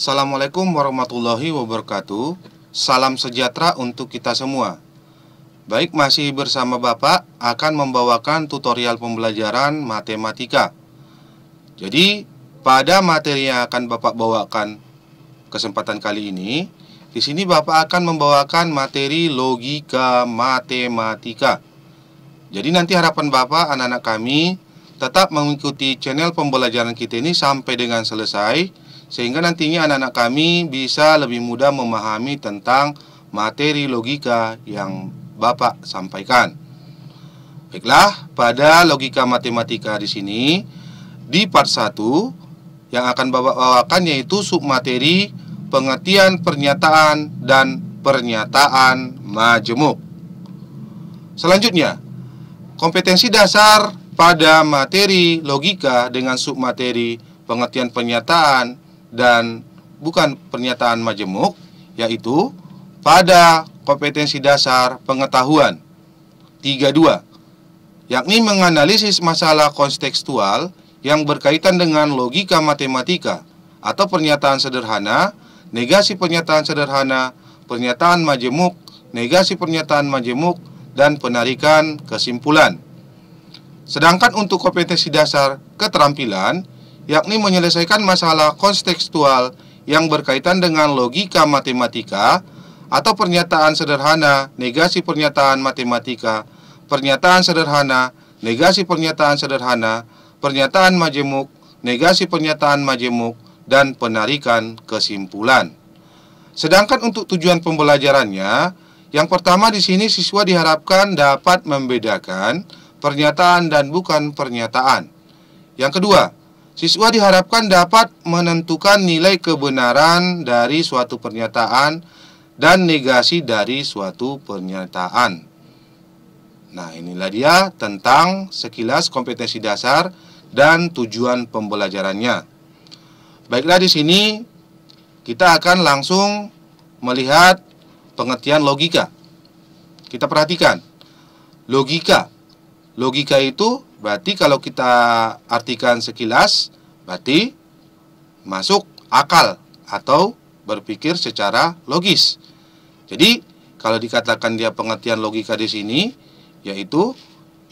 Assalamualaikum warahmatullahi wabarakatuh. Salam sejahtera untuk kita semua. Baik, masih bersama Bapak akan membawakan tutorial pembelajaran matematika. Jadi, pada materi yang akan Bapak bawakan kesempatan kali ini, di sini Bapak akan membawakan materi logika matematika. Jadi nanti harapan Bapak, anak-anak kami tetap mengikuti channel pembelajaran kita ini sampai dengan selesai sehingga nantinya anak-anak kami bisa lebih mudah memahami tentang materi logika yang Bapak sampaikan. Baiklah, pada logika matematika di sini di part 1 yang akan Bapak bawakan yaitu submateri pengertian pernyataan dan pernyataan majemuk. Selanjutnya, kompetensi dasar pada materi logika dengan submateri pengertian pernyataan dan bukan pernyataan majemuk yaitu pada kompetensi dasar pengetahuan 32 yakni menganalisis masalah kontekstual yang berkaitan dengan logika matematika atau pernyataan sederhana, negasi pernyataan sederhana, pernyataan majemuk, negasi pernyataan majemuk dan penarikan kesimpulan. Sedangkan untuk kompetensi dasar keterampilan yakni menyelesaikan masalah kontekstual yang berkaitan dengan logika matematika atau pernyataan sederhana negasi pernyataan matematika, pernyataan sederhana negasi pernyataan sederhana, pernyataan majemuk, negasi pernyataan majemuk, dan penarikan kesimpulan. Sedangkan untuk tujuan pembelajarannya, yang pertama di sini siswa diharapkan dapat membedakan pernyataan dan bukan pernyataan. Yang kedua, Siswa diharapkan dapat menentukan nilai kebenaran dari suatu pernyataan dan negasi dari suatu pernyataan. Nah, inilah dia tentang sekilas kompetensi dasar dan tujuan pembelajarannya. Baiklah di sini kita akan langsung melihat pengertian logika. Kita perhatikan. Logika. Logika itu berarti kalau kita artikan sekilas Berarti masuk akal atau berpikir secara logis. Jadi, kalau dikatakan dia pengertian logika di sini, yaitu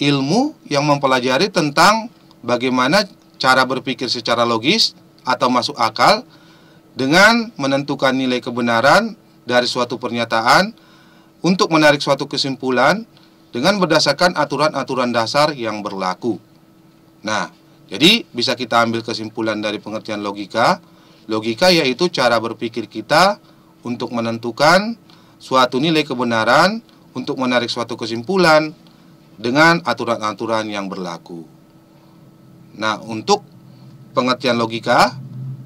ilmu yang mempelajari tentang bagaimana cara berpikir secara logis atau masuk akal dengan menentukan nilai kebenaran dari suatu pernyataan untuk menarik suatu kesimpulan dengan berdasarkan aturan-aturan dasar yang berlaku. Nah, jadi bisa kita ambil kesimpulan dari pengertian logika. Logika yaitu cara berpikir kita untuk menentukan suatu nilai kebenaran untuk menarik suatu kesimpulan dengan aturan-aturan yang berlaku. Nah, untuk pengertian logika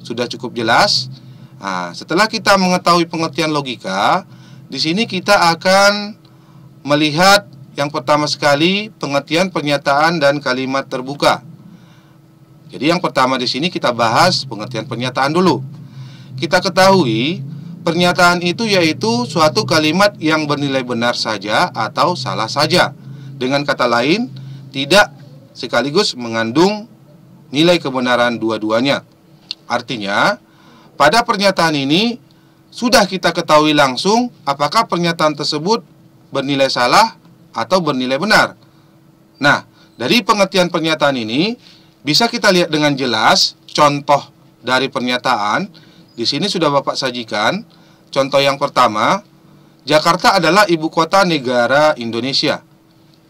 sudah cukup jelas. Nah, setelah kita mengetahui pengertian logika, di sini kita akan melihat yang pertama sekali pengertian pernyataan dan kalimat terbuka. Jadi yang pertama di sini kita bahas pengertian pernyataan dulu. Kita ketahui pernyataan itu yaitu suatu kalimat yang bernilai benar saja atau salah saja. Dengan kata lain, tidak sekaligus mengandung nilai kebenaran dua-duanya. Artinya, pada pernyataan ini sudah kita ketahui langsung apakah pernyataan tersebut bernilai salah atau bernilai benar. Nah, dari pengertian pernyataan ini, bisa kita lihat dengan jelas contoh dari pernyataan. Di sini sudah Bapak sajikan. Contoh yang pertama, Jakarta adalah ibu kota negara Indonesia.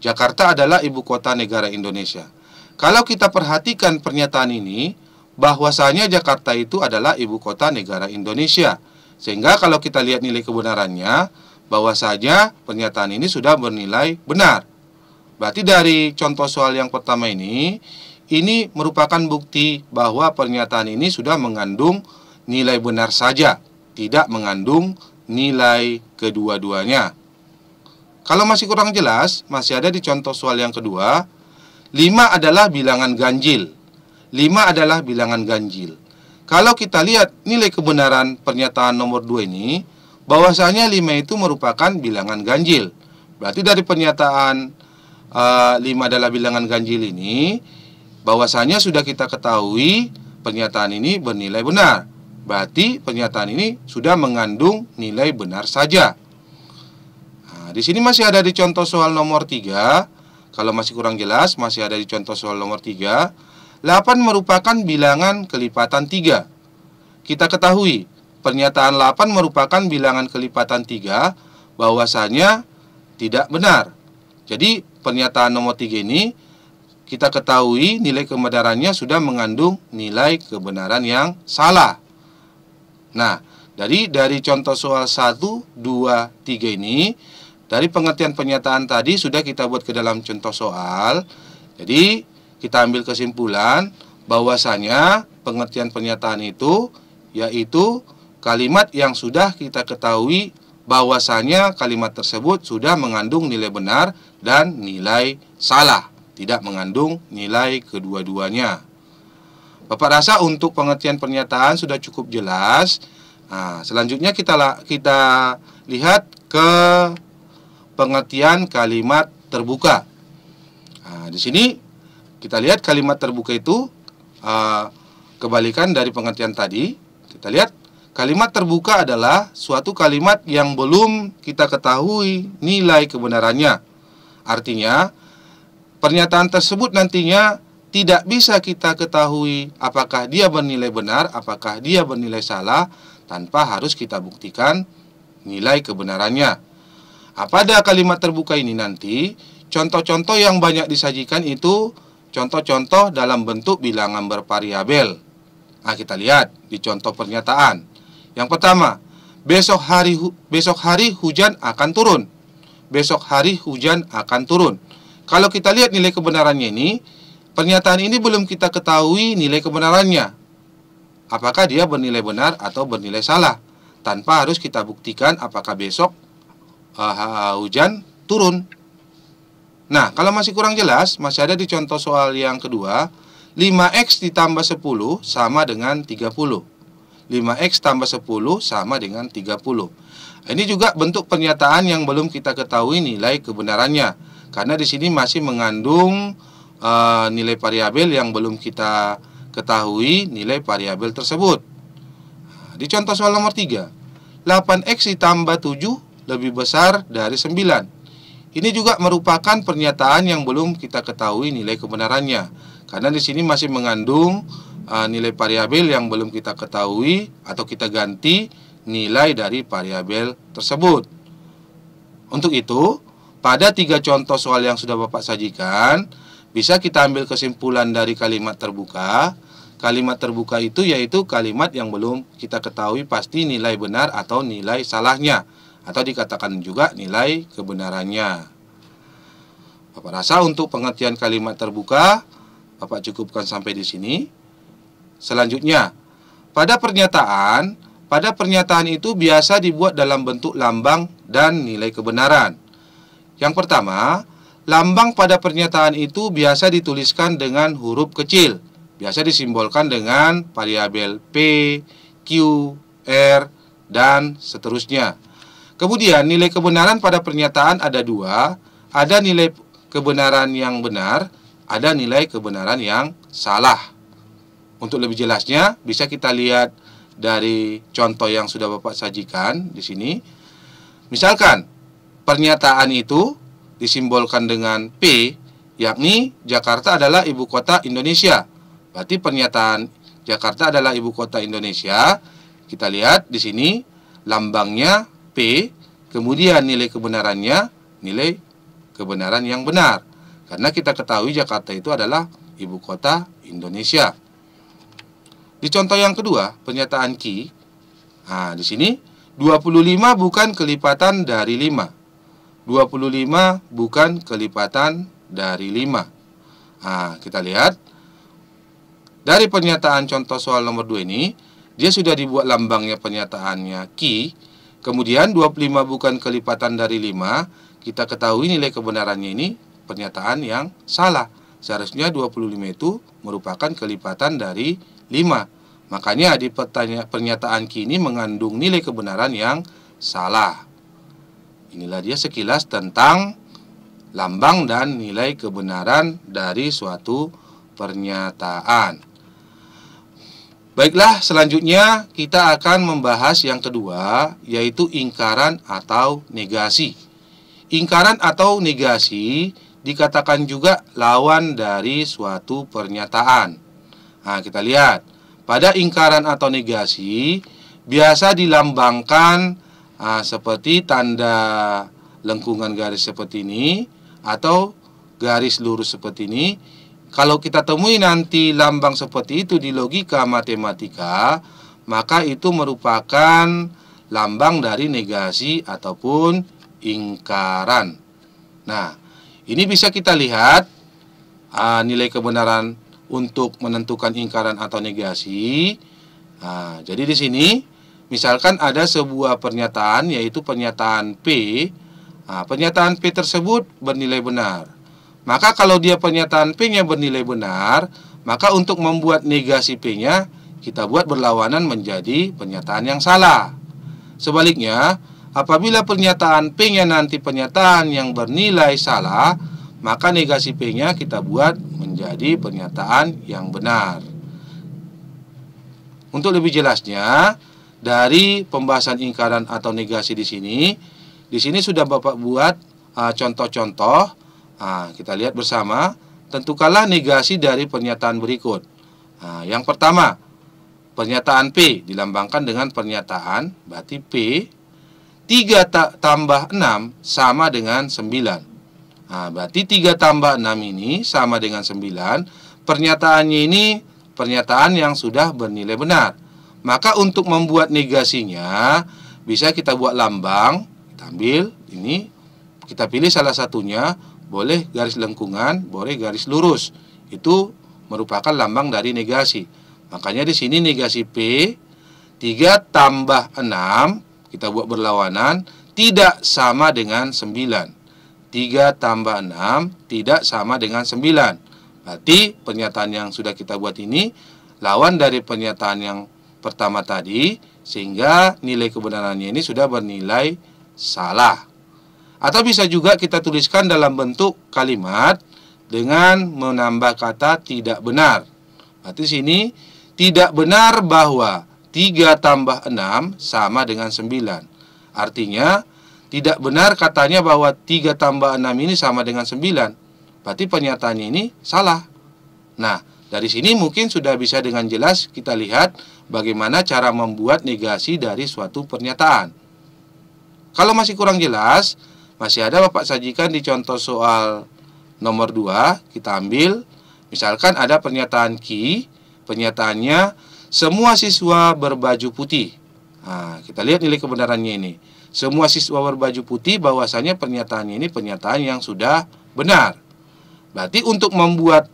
Jakarta adalah ibu kota negara Indonesia. Kalau kita perhatikan pernyataan ini, bahwasanya Jakarta itu adalah ibu kota negara Indonesia. Sehingga kalau kita lihat nilai kebenarannya, bahwasanya pernyataan ini sudah bernilai benar. Berarti dari contoh soal yang pertama ini, ini merupakan bukti bahwa pernyataan ini sudah mengandung nilai benar saja, tidak mengandung nilai kedua-duanya. Kalau masih kurang jelas, masih ada di contoh soal yang kedua. 5 adalah bilangan ganjil. 5 adalah bilangan ganjil. Kalau kita lihat nilai kebenaran pernyataan nomor 2 ini, bahwasanya 5 itu merupakan bilangan ganjil. Berarti dari pernyataan uh, adalah bilangan ganjil ini, bahwasanya sudah kita ketahui pernyataan ini bernilai benar. Berarti pernyataan ini sudah mengandung nilai benar saja. Nah, di sini masih ada di contoh soal nomor 3. Kalau masih kurang jelas, masih ada di contoh soal nomor 3. 8 merupakan bilangan kelipatan 3. Kita ketahui, pernyataan 8 merupakan bilangan kelipatan 3 bahwasanya tidak benar. Jadi, pernyataan nomor 3 ini kita ketahui nilai kebenarannya sudah mengandung nilai kebenaran yang salah. Nah, dari dari contoh soal 1, 2, 3 ini dari pengertian pernyataan tadi sudah kita buat ke dalam contoh soal. Jadi, kita ambil kesimpulan bahwasanya pengertian pernyataan itu yaitu kalimat yang sudah kita ketahui bahwasanya kalimat tersebut sudah mengandung nilai benar dan nilai salah tidak mengandung nilai kedua-duanya. Bapak rasa untuk pengertian pernyataan sudah cukup jelas. Nah, selanjutnya kita kita lihat ke pengertian kalimat terbuka. Nah, di sini kita lihat kalimat terbuka itu uh, kebalikan dari pengertian tadi. Kita lihat kalimat terbuka adalah suatu kalimat yang belum kita ketahui nilai kebenarannya. Artinya, Pernyataan tersebut nantinya tidak bisa kita ketahui apakah dia bernilai benar, apakah dia bernilai salah, tanpa harus kita buktikan nilai kebenarannya. Apada kalimat terbuka ini nanti, contoh-contoh yang banyak disajikan itu contoh-contoh dalam bentuk bilangan bervariabel. Nah, kita lihat di contoh pernyataan. Yang pertama, besok hari besok hari hujan akan turun. Besok hari hujan akan turun. Kalau kita lihat nilai kebenarannya ini, pernyataan ini belum kita ketahui nilai kebenarannya. Apakah dia bernilai benar atau bernilai salah? Tanpa harus kita buktikan apakah besok uh, hujan turun. Nah, kalau masih kurang jelas, masih ada di contoh soal yang kedua. 5X ditambah 10 sama dengan 30. 5X tambah 10 sama dengan 30. Ini juga bentuk pernyataan yang belum kita ketahui nilai kebenarannya karena di sini masih mengandung uh, nilai variabel yang belum kita ketahui nilai variabel tersebut. Di contoh soal nomor 3, 8x ditambah 7 lebih besar dari 9. Ini juga merupakan pernyataan yang belum kita ketahui nilai kebenarannya. Karena di sini masih mengandung uh, nilai variabel yang belum kita ketahui atau kita ganti nilai dari variabel tersebut. Untuk itu, pada tiga contoh soal yang sudah Bapak sajikan, bisa kita ambil kesimpulan dari kalimat terbuka. Kalimat terbuka itu yaitu kalimat yang belum kita ketahui pasti nilai benar atau nilai salahnya. Atau dikatakan juga nilai kebenarannya. Bapak rasa untuk pengertian kalimat terbuka, Bapak cukupkan sampai di sini. Selanjutnya, pada pernyataan, pada pernyataan itu biasa dibuat dalam bentuk lambang dan nilai kebenaran. Yang pertama, lambang pada pernyataan itu biasa dituliskan dengan huruf kecil. Biasa disimbolkan dengan variabel P, Q, R, dan seterusnya. Kemudian nilai kebenaran pada pernyataan ada dua. Ada nilai kebenaran yang benar, ada nilai kebenaran yang salah. Untuk lebih jelasnya bisa kita lihat dari contoh yang sudah Bapak sajikan di sini. Misalkan Pernyataan itu disimbolkan dengan P, yakni Jakarta adalah ibu kota Indonesia. Berarti pernyataan Jakarta adalah ibu kota Indonesia. Kita lihat di sini lambangnya P, kemudian nilai kebenarannya nilai kebenaran yang benar. Karena kita ketahui Jakarta itu adalah ibu kota Indonesia. Di contoh yang kedua, pernyataan ki. Nah, di sini 25 bukan kelipatan dari 5. 25 bukan kelipatan dari 5. Nah, kita lihat. Dari pernyataan contoh soal nomor 2 ini, dia sudah dibuat lambangnya pernyataannya Ki. Kemudian 25 bukan kelipatan dari 5. Kita ketahui nilai kebenarannya ini pernyataan yang salah. Seharusnya 25 itu merupakan kelipatan dari 5. Makanya di pertanyaan pernyataan Ki ini mengandung nilai kebenaran yang salah. Inilah dia sekilas tentang lambang dan nilai kebenaran dari suatu pernyataan. Baiklah, selanjutnya kita akan membahas yang kedua, yaitu ingkaran atau negasi. Ingkaran atau negasi dikatakan juga lawan dari suatu pernyataan. Nah, kita lihat. Pada ingkaran atau negasi, biasa dilambangkan Nah, seperti tanda lengkungan garis seperti ini atau garis lurus seperti ini. Kalau kita temui nanti lambang seperti itu di logika matematika, maka itu merupakan lambang dari negasi ataupun ingkaran. Nah, ini bisa kita lihat uh, nilai kebenaran untuk menentukan ingkaran atau negasi. Nah, jadi di sini Misalkan ada sebuah pernyataan yaitu pernyataan P. Nah, pernyataan P tersebut bernilai benar. Maka kalau dia pernyataan P-nya bernilai benar, maka untuk membuat negasi P-nya kita buat berlawanan menjadi pernyataan yang salah. Sebaliknya, apabila pernyataan P-nya nanti pernyataan yang bernilai salah, maka negasi P-nya kita buat menjadi pernyataan yang benar. Untuk lebih jelasnya, dari pembahasan ingkaran atau negasi di sini. Di sini sudah Bapak buat ah, contoh-contoh. Uh, nah, kita lihat bersama. Tentukanlah negasi dari pernyataan berikut. Nah, yang pertama, pernyataan P dilambangkan dengan pernyataan, berarti P 3 tambah 6 sama dengan 9. Nah, berarti 3 tambah 6 ini sama dengan 9. Pernyataannya ini pernyataan yang sudah bernilai benar. Maka untuk membuat negasinya bisa kita buat lambang, kita ambil ini kita pilih salah satunya, boleh garis lengkungan, boleh garis lurus. Itu merupakan lambang dari negasi. Makanya di sini negasi P 3 tambah 6 kita buat berlawanan tidak sama dengan 9. 3 tambah 6 tidak sama dengan 9. Berarti pernyataan yang sudah kita buat ini lawan dari pernyataan yang pertama tadi sehingga nilai kebenarannya ini sudah bernilai salah. Atau bisa juga kita tuliskan dalam bentuk kalimat dengan menambah kata tidak benar. Berarti sini tidak benar bahwa 3 tambah 6 sama dengan 9. Artinya tidak benar katanya bahwa 3 tambah 6 ini sama dengan 9. Berarti pernyataannya ini salah. Nah, dari sini mungkin sudah bisa dengan jelas kita lihat bagaimana cara membuat negasi dari suatu pernyataan. Kalau masih kurang jelas, masih ada Bapak sajikan di contoh soal nomor 2, kita ambil misalkan ada pernyataan ki, pernyataannya semua siswa berbaju putih. Nah, kita lihat nilai kebenarannya ini. Semua siswa berbaju putih bahwasanya pernyataannya ini pernyataan yang sudah benar. Berarti untuk membuat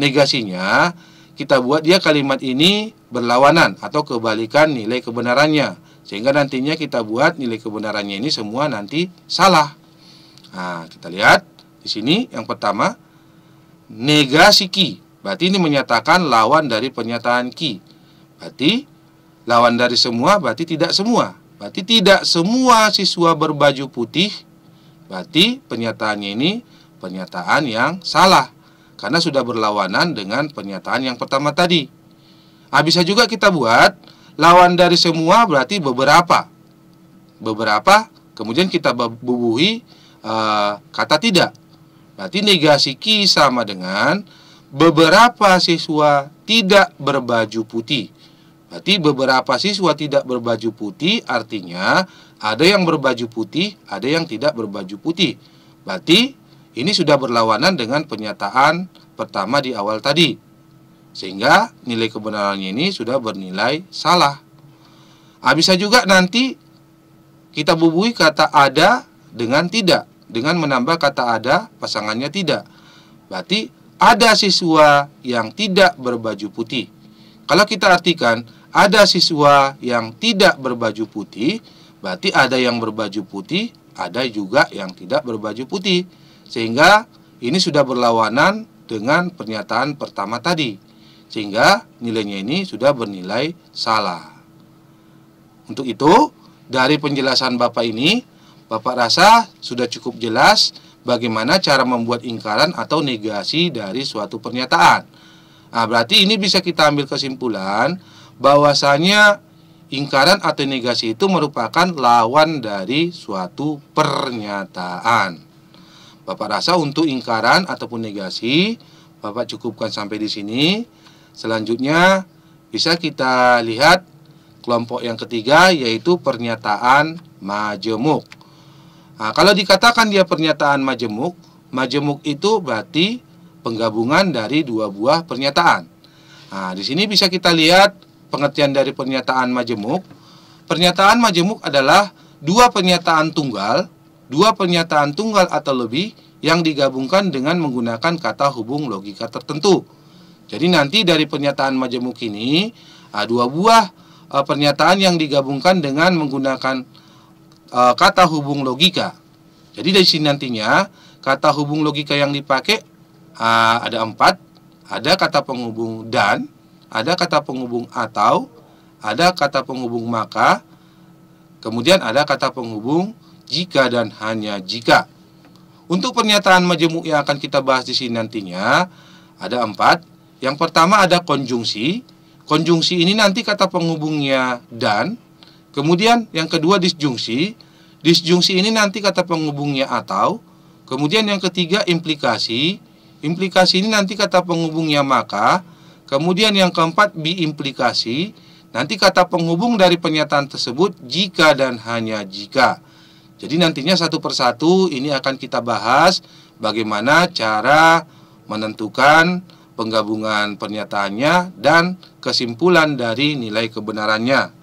negasinya kita buat dia kalimat ini berlawanan atau kebalikan nilai kebenarannya sehingga nantinya kita buat nilai kebenarannya ini semua nanti salah. Nah, kita lihat di sini yang pertama negasi ki. Berarti ini menyatakan lawan dari pernyataan ki. Berarti lawan dari semua berarti tidak semua. Berarti tidak semua siswa berbaju putih. Berarti pernyataannya ini pernyataan yang salah karena sudah berlawanan dengan pernyataan yang pertama tadi. Nah, bisa juga kita buat lawan dari semua berarti beberapa. Beberapa, kemudian kita bubuhi uh, kata tidak. Berarti negasi ki sama dengan beberapa siswa tidak berbaju putih. Berarti beberapa siswa tidak berbaju putih artinya ada yang berbaju putih, ada yang tidak berbaju putih. Berarti ini sudah berlawanan dengan pernyataan pertama di awal tadi. Sehingga nilai kebenarannya ini sudah bernilai salah. Nah, bisa juga nanti kita bubui kata ada dengan tidak. Dengan menambah kata ada, pasangannya tidak. Berarti ada siswa yang tidak berbaju putih. Kalau kita artikan ada siswa yang tidak berbaju putih, berarti ada yang berbaju putih, ada juga yang tidak berbaju putih. Sehingga ini sudah berlawanan dengan pernyataan pertama tadi. Sehingga nilainya ini sudah bernilai salah. Untuk itu, dari penjelasan Bapak ini, Bapak rasa sudah cukup jelas bagaimana cara membuat ingkaran atau negasi dari suatu pernyataan. Nah, berarti ini bisa kita ambil kesimpulan bahwasanya ingkaran atau negasi itu merupakan lawan dari suatu pernyataan. Bapak rasa untuk ingkaran ataupun negasi, Bapak cukupkan sampai di sini. Selanjutnya bisa kita lihat kelompok yang ketiga yaitu pernyataan majemuk. Nah, kalau dikatakan dia pernyataan majemuk, majemuk itu berarti penggabungan dari dua buah pernyataan. Nah, di sini bisa kita lihat pengertian dari pernyataan majemuk. Pernyataan majemuk adalah dua pernyataan tunggal dua pernyataan tunggal atau lebih yang digabungkan dengan menggunakan kata hubung logika tertentu. Jadi nanti dari pernyataan majemuk ini ah, dua buah ah, pernyataan yang digabungkan dengan menggunakan ah, kata hubung logika. Jadi dari sini nantinya kata hubung logika yang dipakai ada empat, ada kata penghubung dan, ada kata penghubung atau, ada kata penghubung maka, kemudian ada kata penghubung jika dan hanya jika. Untuk pernyataan majemuk yang akan kita bahas di sini nantinya ada empat. Yang pertama ada konjungsi. Konjungsi ini nanti kata penghubungnya dan. Kemudian yang kedua disjungsi. Disjungsi ini nanti kata penghubungnya atau. Kemudian yang ketiga implikasi. Implikasi ini nanti kata penghubungnya maka. Kemudian yang keempat biimplikasi. Nanti kata penghubung dari pernyataan tersebut jika dan hanya jika. Jadi nantinya satu persatu ini akan kita bahas bagaimana cara menentukan penggabungan pernyataannya dan kesimpulan dari nilai kebenarannya.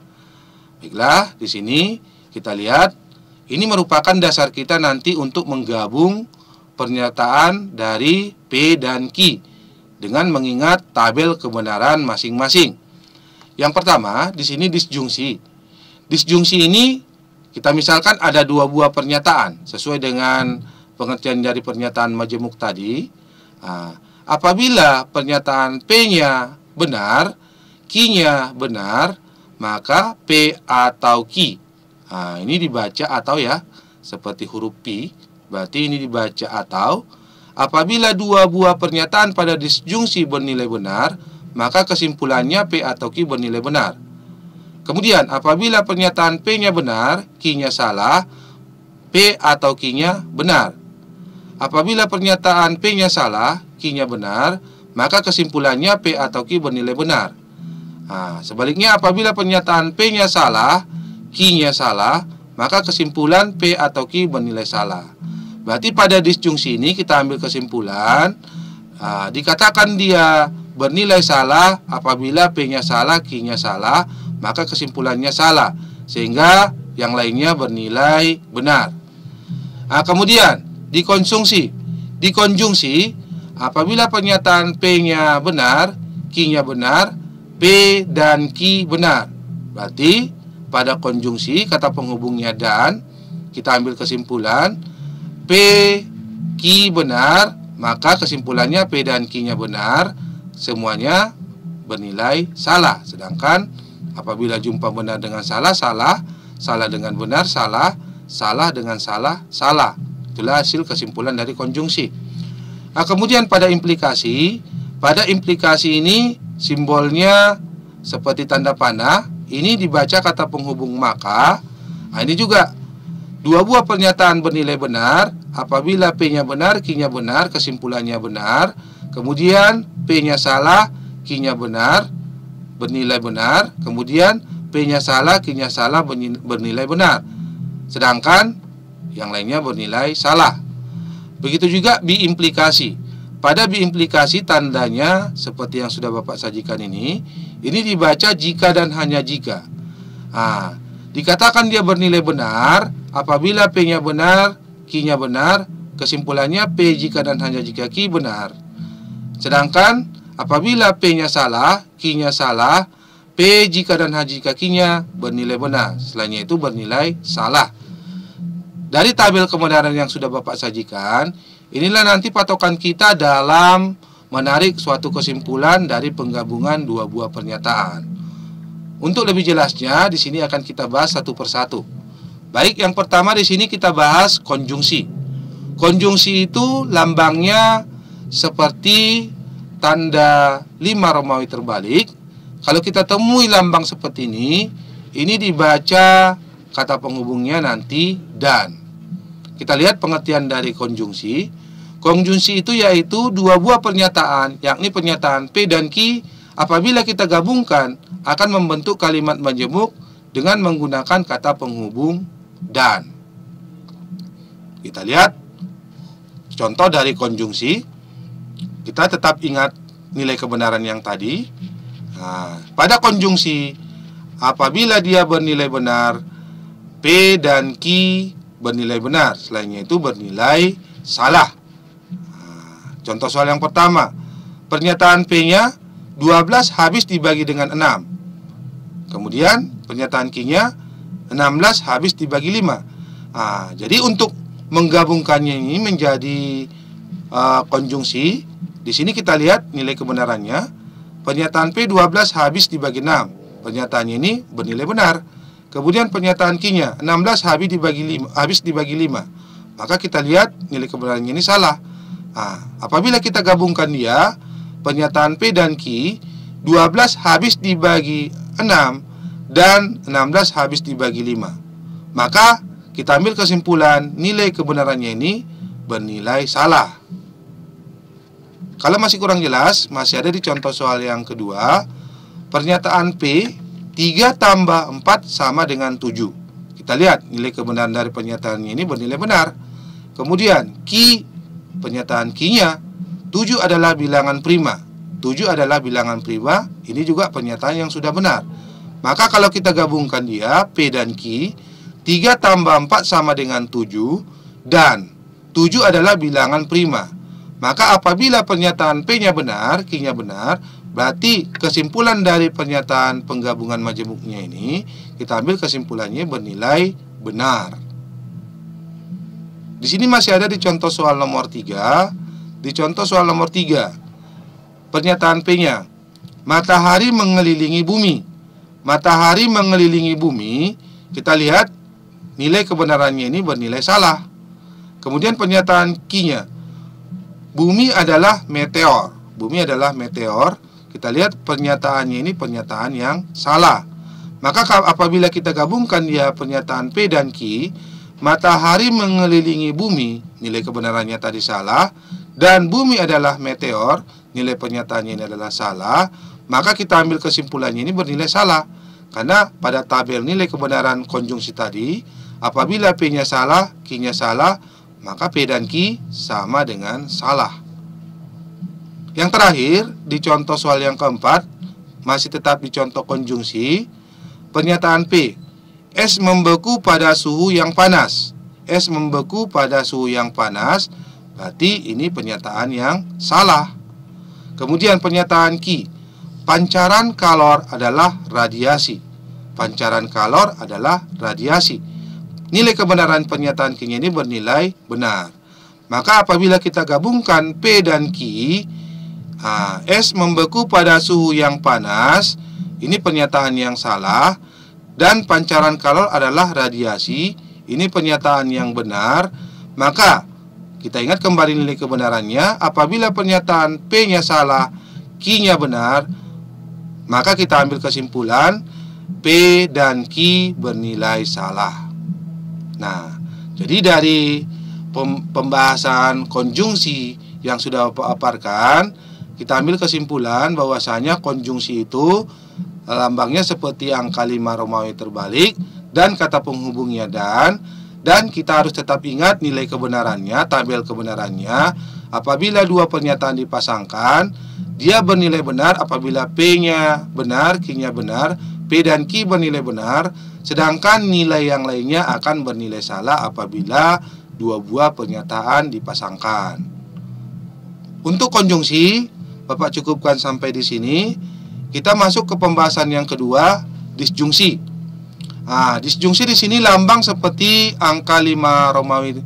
Baiklah, di sini kita lihat ini merupakan dasar kita nanti untuk menggabung pernyataan dari P dan Q dengan mengingat tabel kebenaran masing-masing. Yang pertama, di sini disjungsi. Disjungsi ini kita misalkan ada dua buah pernyataan sesuai dengan pengertian dari pernyataan majemuk tadi. apabila pernyataan P-nya benar, Q-nya benar, maka P atau Q. Nah, ini dibaca atau ya, seperti huruf P, berarti ini dibaca atau. Apabila dua buah pernyataan pada disjungsi bernilai benar, maka kesimpulannya P atau Q bernilai benar. Kemudian apabila pernyataan P-nya benar, Q-nya salah, P atau Q-nya benar. Apabila pernyataan P-nya salah, Q-nya benar, maka kesimpulannya P atau Q bernilai benar. Nah, sebaliknya apabila pernyataan P-nya salah, Q-nya salah, maka kesimpulan P atau Q bernilai salah. Berarti pada disjungsi ini kita ambil kesimpulan, uh, dikatakan dia bernilai salah apabila P-nya salah, Q-nya salah, maka kesimpulannya salah sehingga yang lainnya bernilai benar. Nah, kemudian dikonsumsi, dikonjungsi apabila pernyataan P-nya benar, Q-nya benar, P dan Q benar. Berarti pada konjungsi kata penghubungnya dan kita ambil kesimpulan P Q benar, maka kesimpulannya P dan Q-nya benar, semuanya bernilai salah. Sedangkan Apabila jumpa benar dengan salah, salah, salah dengan benar, salah, salah dengan salah, salah. Itulah hasil kesimpulan dari konjungsi. Nah, kemudian pada implikasi, pada implikasi ini simbolnya seperti tanda panah, ini dibaca kata penghubung maka. Nah, ini juga dua buah pernyataan bernilai benar apabila P-nya benar, Q-nya benar, kesimpulannya benar. Kemudian P-nya salah, Q-nya benar, bernilai benar, kemudian P-nya salah, Q-nya salah bernilai benar. Sedangkan yang lainnya bernilai salah. Begitu juga B-implikasi. Pada B-implikasi tandanya seperti yang sudah Bapak sajikan ini, ini dibaca jika dan hanya jika. Nah, dikatakan dia bernilai benar apabila P-nya benar, Q-nya benar, kesimpulannya P jika dan hanya jika Q benar. Sedangkan Apabila P-nya salah, Q-nya salah, P jika dan H jika Q-nya bernilai benar. Selainnya itu bernilai salah. Dari tabel kebenaran yang sudah Bapak sajikan, inilah nanti patokan kita dalam menarik suatu kesimpulan dari penggabungan dua buah pernyataan. Untuk lebih jelasnya, di sini akan kita bahas satu persatu. Baik, yang pertama di sini kita bahas konjungsi. Konjungsi itu lambangnya seperti tanda lima Romawi terbalik, kalau kita temui lambang seperti ini, ini dibaca kata penghubungnya nanti dan. Kita lihat pengertian dari konjungsi. Konjungsi itu yaitu dua buah pernyataan, yakni pernyataan P dan Q apabila kita gabungkan akan membentuk kalimat menjemuk dengan menggunakan kata penghubung dan. Kita lihat contoh dari konjungsi kita tetap ingat nilai kebenaran yang tadi. Nah, pada konjungsi, apabila dia bernilai benar, P dan Q bernilai benar. Selainnya itu bernilai salah. Nah, contoh soal yang pertama, pernyataan P-nya 12 habis dibagi dengan 6. Kemudian pernyataan Q-nya 16 habis dibagi 5. Nah, jadi untuk menggabungkannya ini menjadi uh, konjungsi di sini kita lihat nilai kebenarannya. Pernyataan P12 habis dibagi 6. Pernyataan ini bernilai benar. Kemudian pernyataan Q-nya 16 habis dibagi 5, habis dibagi 5. Maka kita lihat nilai kebenarannya ini salah. Nah, apabila kita gabungkan dia, pernyataan P dan Q 12 habis dibagi 6 dan 16 habis dibagi 5. Maka kita ambil kesimpulan nilai kebenarannya ini bernilai salah. Kalau masih kurang jelas, masih ada di contoh soal yang kedua. Pernyataan P 3 tambah 4 sama dengan 7 Kita lihat nilai kebenaran dari pernyataan ini bernilai benar Kemudian Ki Pernyataan Ki-nya 7 adalah bilangan prima 7 adalah bilangan prima Ini juga pernyataan yang sudah benar Maka kalau kita gabungkan dia P dan Ki 3 tambah 4 sama dengan 7 Dan 7 adalah bilangan prima maka apabila pernyataan P-nya benar, Q-nya benar, berarti kesimpulan dari pernyataan penggabungan majemuknya ini kita ambil kesimpulannya bernilai benar. Di sini masih ada di contoh soal nomor 3, di contoh soal nomor 3. Pernyataan P-nya matahari mengelilingi bumi. Matahari mengelilingi bumi, kita lihat nilai kebenarannya ini bernilai salah. Kemudian pernyataan Q-nya Bumi adalah meteor. Bumi adalah meteor. Kita lihat pernyataannya ini pernyataan yang salah. Maka apabila kita gabungkan ya pernyataan P dan Q, matahari mengelilingi bumi, nilai kebenarannya tadi salah, dan bumi adalah meteor, nilai pernyataannya ini adalah salah, maka kita ambil kesimpulannya ini bernilai salah. Karena pada tabel nilai kebenaran konjungsi tadi, apabila P-nya salah, Q-nya salah, maka P dan Q sama dengan salah. Yang terakhir, di contoh soal yang keempat, masih tetap di contoh konjungsi, pernyataan P, es membeku pada suhu yang panas. Es membeku pada suhu yang panas, berarti ini pernyataan yang salah. Kemudian pernyataan Q, pancaran kalor adalah radiasi. Pancaran kalor adalah radiasi nilai kebenaran pernyataan Q-nya ini bernilai benar. Maka apabila kita gabungkan P dan Q, S membeku pada suhu yang panas, ini pernyataan yang salah, dan pancaran kalor adalah radiasi, ini pernyataan yang benar, maka kita ingat kembali nilai kebenarannya, apabila pernyataan P-nya salah, Q-nya benar, maka kita ambil kesimpulan P dan Q bernilai salah. Nah, jadi dari pembahasan konjungsi yang sudah Bapak paparkan, kita ambil kesimpulan bahwasanya konjungsi itu eh, lambangnya seperti angka lima Romawi terbalik dan kata penghubungnya dan dan kita harus tetap ingat nilai kebenarannya, tabel kebenarannya. Apabila dua pernyataan dipasangkan, dia bernilai benar apabila P-nya benar, Q-nya benar, P dan Q bernilai benar, Sedangkan nilai yang lainnya akan bernilai salah apabila dua buah pernyataan dipasangkan. Untuk konjungsi, Bapak cukupkan sampai di sini. Kita masuk ke pembahasan yang kedua, disjungsi. Nah, disjungsi di sini lambang seperti angka 5 Romawi.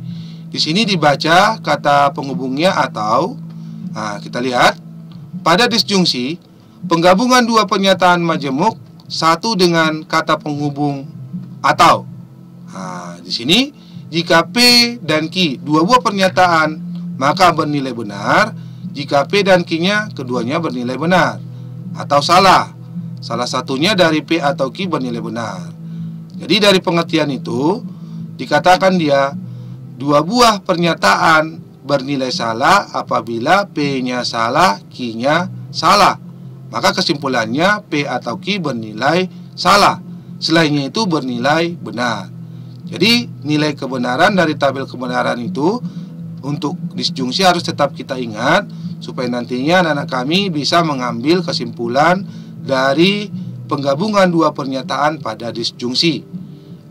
Di sini dibaca kata penghubungnya atau nah, kita lihat pada disjungsi penggabungan dua pernyataan majemuk satu dengan kata penghubung atau. Nah, di sini jika P dan Q dua buah pernyataan maka bernilai benar jika P dan Q-nya keduanya bernilai benar atau salah. Salah satunya dari P atau Q bernilai benar. Jadi dari pengertian itu dikatakan dia dua buah pernyataan bernilai salah apabila P-nya salah, Q-nya salah. Maka kesimpulannya P atau Q bernilai salah selainnya itu bernilai benar. Jadi nilai kebenaran dari tabel kebenaran itu untuk disjungsi harus tetap kita ingat supaya nantinya anak-anak kami bisa mengambil kesimpulan dari penggabungan dua pernyataan pada disjungsi.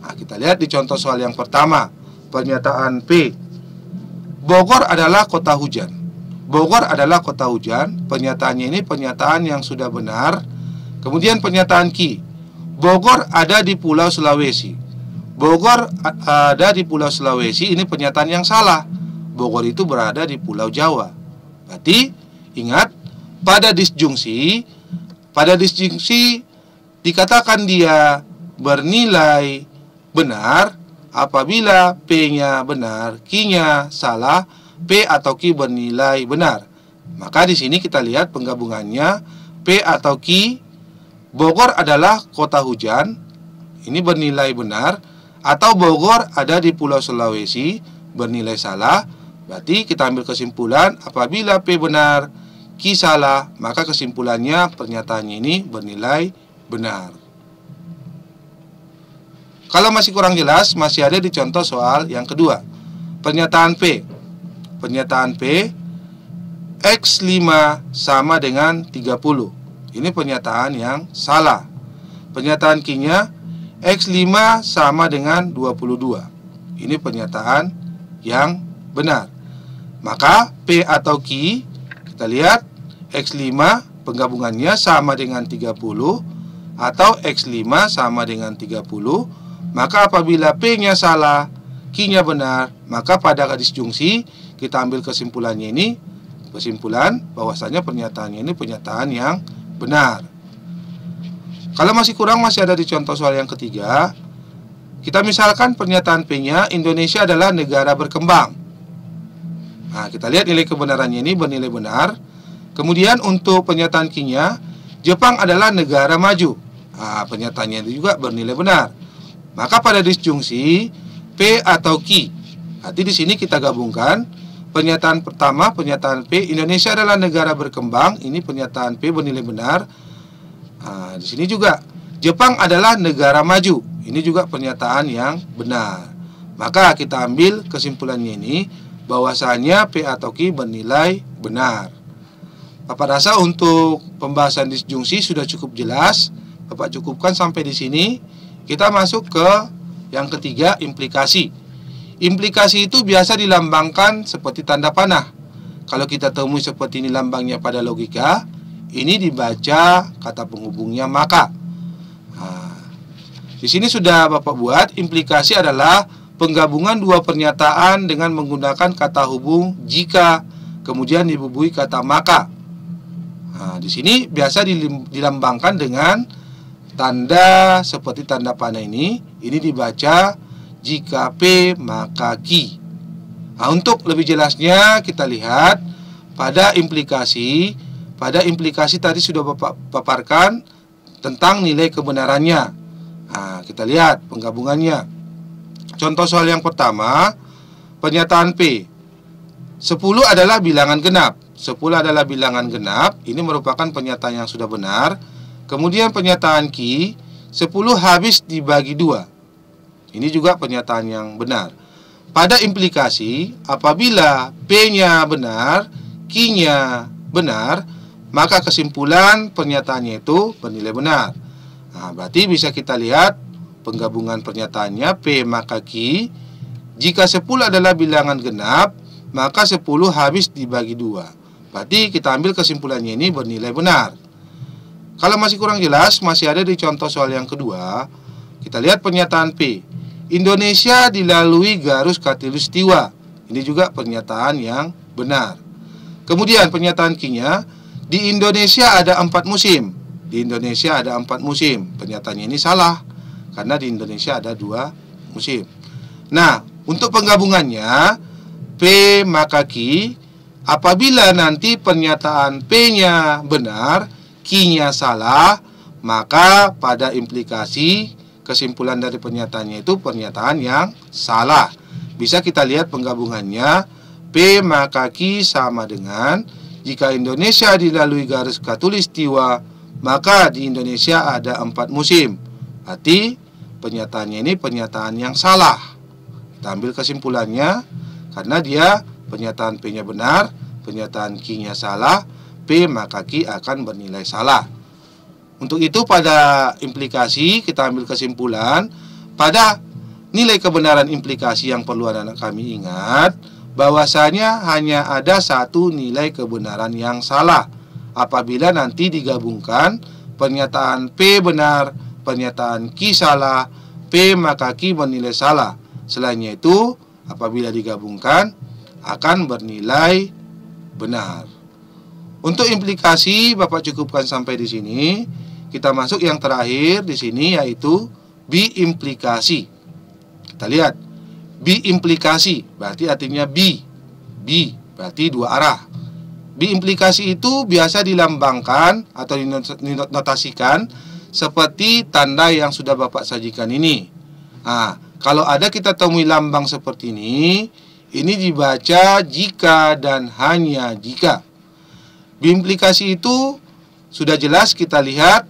Nah, kita lihat di contoh soal yang pertama, pernyataan P. Bogor adalah kota hujan. Bogor adalah kota hujan. Pernyataannya ini pernyataan yang sudah benar. Kemudian pernyataan Ki. Bogor ada di Pulau Sulawesi. Bogor ada di Pulau Sulawesi ini pernyataan yang salah. Bogor itu berada di Pulau Jawa. Berarti ingat pada disjungsi pada disjungsi dikatakan dia bernilai benar apabila P-nya benar, Q-nya salah, P atau Q bernilai benar. Maka di sini kita lihat penggabungannya P atau Q Bogor adalah kota hujan, ini bernilai benar, atau Bogor ada di Pulau Sulawesi, bernilai salah, berarti kita ambil kesimpulan apabila P benar, Q salah, maka kesimpulannya pernyataan ini bernilai benar. Kalau masih kurang jelas, masih ada di contoh soal yang kedua. Pernyataan P. Pernyataan P X5 sama dengan 30. Ini pernyataan yang salah. Pernyataan kinya X5 sama dengan 22. Ini pernyataan yang benar. Maka P atau Q kita lihat X5 penggabungannya sama dengan 30 atau X5 sama dengan 30. Maka apabila P-nya salah, Q-nya benar, maka pada garis jungsi kita ambil kesimpulannya ini kesimpulan bahwasanya pernyataannya ini pernyataan yang benar. Kalau masih kurang masih ada di contoh soal yang ketiga. Kita misalkan pernyataan P-nya Indonesia adalah negara berkembang. Nah, kita lihat nilai kebenarannya ini bernilai benar. Kemudian untuk pernyataan Q-nya Jepang adalah negara maju. Nah, pernyataannya itu juga bernilai benar. Maka pada disjungsi P atau Q. Nanti di sini kita gabungkan Pernyataan pertama, pernyataan P, Indonesia adalah negara berkembang. Ini pernyataan P bernilai benar. Nah, di sini juga Jepang adalah negara maju. Ini juga pernyataan yang benar. Maka kita ambil kesimpulannya ini bahwasanya P atau Q bernilai benar. Bapak rasa untuk pembahasan disjungsi sudah cukup jelas. Bapak cukupkan sampai di sini. Kita masuk ke yang ketiga implikasi. Implikasi itu biasa dilambangkan seperti tanda panah. Kalau kita temui seperti ini lambangnya pada logika, ini dibaca kata penghubungnya maka. Nah, di sini sudah Bapak buat implikasi adalah penggabungan dua pernyataan dengan menggunakan kata hubung jika kemudian dibubuhi kata maka. Nah, di sini biasa dilambangkan dengan tanda seperti tanda panah ini. Ini dibaca jika P maka Q Nah untuk lebih jelasnya kita lihat pada implikasi Pada implikasi tadi sudah Bapak paparkan tentang nilai kebenarannya Nah kita lihat penggabungannya Contoh soal yang pertama Pernyataan P 10 adalah bilangan genap 10 adalah bilangan genap Ini merupakan pernyataan yang sudah benar Kemudian pernyataan Q 10 habis dibagi 2 ini juga pernyataan yang benar. Pada implikasi, apabila P-nya benar, Q-nya benar, maka kesimpulan pernyataannya itu bernilai benar. Nah, berarti bisa kita lihat penggabungan pernyataannya P maka Q. Jika 10 adalah bilangan genap, maka 10 habis dibagi dua. Berarti kita ambil kesimpulannya ini bernilai benar. Kalau masih kurang jelas, masih ada di contoh soal yang kedua. Kita lihat pernyataan P. Indonesia dilalui garis katilustiwa. Ini juga pernyataan yang benar. Kemudian pernyataan kinya, di Indonesia ada empat musim. Di Indonesia ada empat musim. Pernyataannya ini salah karena di Indonesia ada dua musim. Nah, untuk penggabungannya P maka k. apabila nanti pernyataan P-nya benar, k nya salah, maka pada implikasi kesimpulan dari pernyataannya itu pernyataan yang salah. Bisa kita lihat penggabungannya P maka Q sama dengan jika Indonesia dilalui garis katulistiwa maka di Indonesia ada empat musim. Berarti pernyataannya ini pernyataan yang salah. Kita ambil kesimpulannya karena dia pernyataan P-nya benar, pernyataan q nya salah, P maka Q akan bernilai salah. Untuk itu pada implikasi kita ambil kesimpulan pada nilai kebenaran implikasi yang perlu anak-anak kami ingat bahwasanya hanya ada satu nilai kebenaran yang salah apabila nanti digabungkan pernyataan P benar, pernyataan Q salah, P maka Q bernilai salah. Selainnya itu apabila digabungkan akan bernilai benar. Untuk implikasi Bapak cukupkan sampai di sini kita masuk yang terakhir di sini yaitu implikasi. Kita lihat implikasi berarti artinya bi. Bi berarti dua arah. implikasi itu biasa dilambangkan atau dinotasikan seperti tanda yang sudah Bapak sajikan ini. Nah, kalau ada kita temui lambang seperti ini, ini dibaca jika dan hanya jika. implikasi itu sudah jelas kita lihat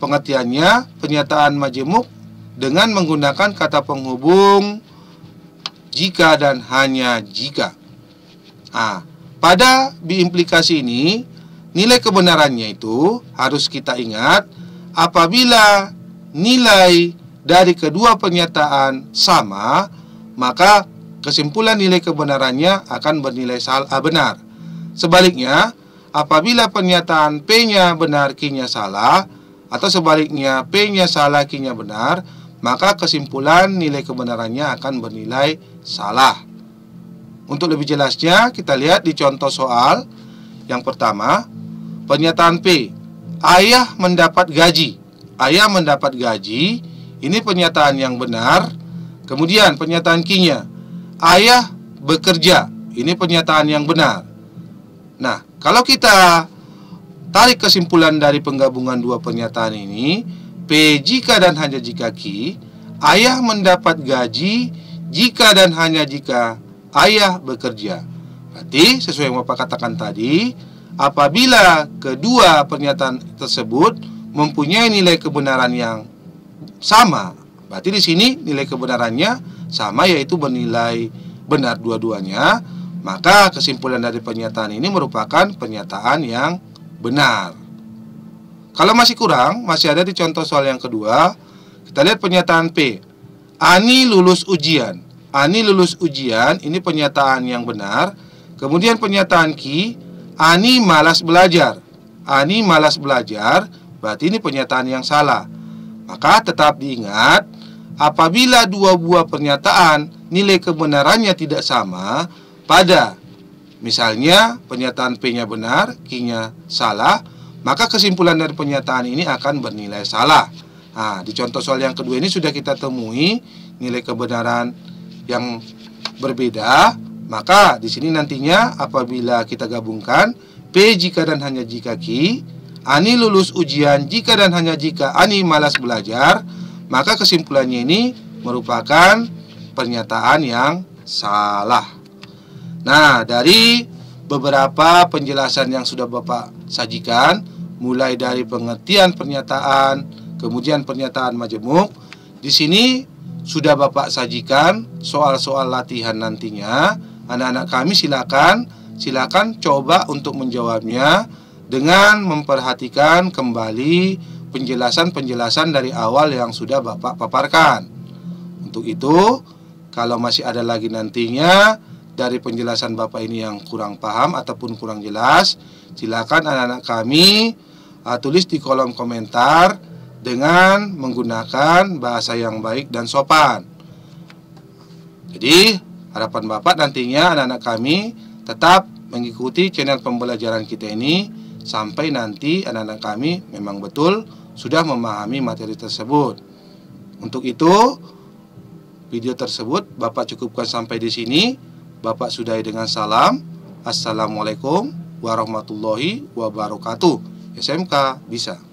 pengertiannya pernyataan majemuk dengan menggunakan kata penghubung jika dan hanya jika. Nah, pada diimplikasi ini, nilai kebenarannya itu harus kita ingat apabila nilai dari kedua pernyataan sama, maka kesimpulan nilai kebenarannya akan bernilai salah benar. Sebaliknya, apabila pernyataan P-nya benar, Q-nya salah, atau sebaliknya P-nya salah, Q-nya benar, maka kesimpulan nilai kebenarannya akan bernilai salah. Untuk lebih jelasnya, kita lihat di contoh soal yang pertama, pernyataan P. Ayah mendapat gaji. Ayah mendapat gaji, ini pernyataan yang benar. Kemudian pernyataan Q-nya, ayah bekerja. Ini pernyataan yang benar. Nah, kalau kita Tarik kesimpulan dari penggabungan dua pernyataan ini, P jika dan hanya jika k ayah mendapat gaji jika dan hanya jika ayah bekerja. Berarti sesuai yang Bapak katakan tadi, apabila kedua pernyataan tersebut mempunyai nilai kebenaran yang sama, berarti di sini nilai kebenarannya sama yaitu bernilai benar dua-duanya, maka kesimpulan dari pernyataan ini merupakan pernyataan yang benar. Kalau masih kurang, masih ada di contoh soal yang kedua. Kita lihat pernyataan P. Ani lulus ujian. Ani lulus ujian, ini pernyataan yang benar. Kemudian pernyataan Ki, Ani malas belajar. Ani malas belajar, berarti ini pernyataan yang salah. Maka tetap diingat, apabila dua buah pernyataan nilai kebenarannya tidak sama, pada Misalnya pernyataan P-nya benar, Q-nya salah, maka kesimpulan dari pernyataan ini akan bernilai salah. Nah, di contoh soal yang kedua ini sudah kita temui nilai kebenaran yang berbeda, maka di sini nantinya apabila kita gabungkan P jika dan hanya jika Q, Ani lulus ujian jika dan hanya jika Ani malas belajar, maka kesimpulannya ini merupakan pernyataan yang salah. Nah, dari beberapa penjelasan yang sudah Bapak sajikan, mulai dari pengertian pernyataan, kemudian pernyataan majemuk, di sini sudah Bapak sajikan soal-soal latihan nantinya. Anak-anak kami silakan silakan coba untuk menjawabnya dengan memperhatikan kembali penjelasan-penjelasan dari awal yang sudah Bapak paparkan. Untuk itu, kalau masih ada lagi nantinya, dari penjelasan Bapak ini yang kurang paham ataupun kurang jelas, silakan anak-anak kami uh, tulis di kolom komentar dengan menggunakan bahasa yang baik dan sopan. Jadi, harapan Bapak nantinya anak-anak kami tetap mengikuti channel pembelajaran kita ini sampai nanti anak-anak kami memang betul sudah memahami materi tersebut. Untuk itu, video tersebut Bapak cukupkan sampai di sini. Bapak sudahi dengan salam. Assalamualaikum warahmatullahi wabarakatuh. SMK bisa.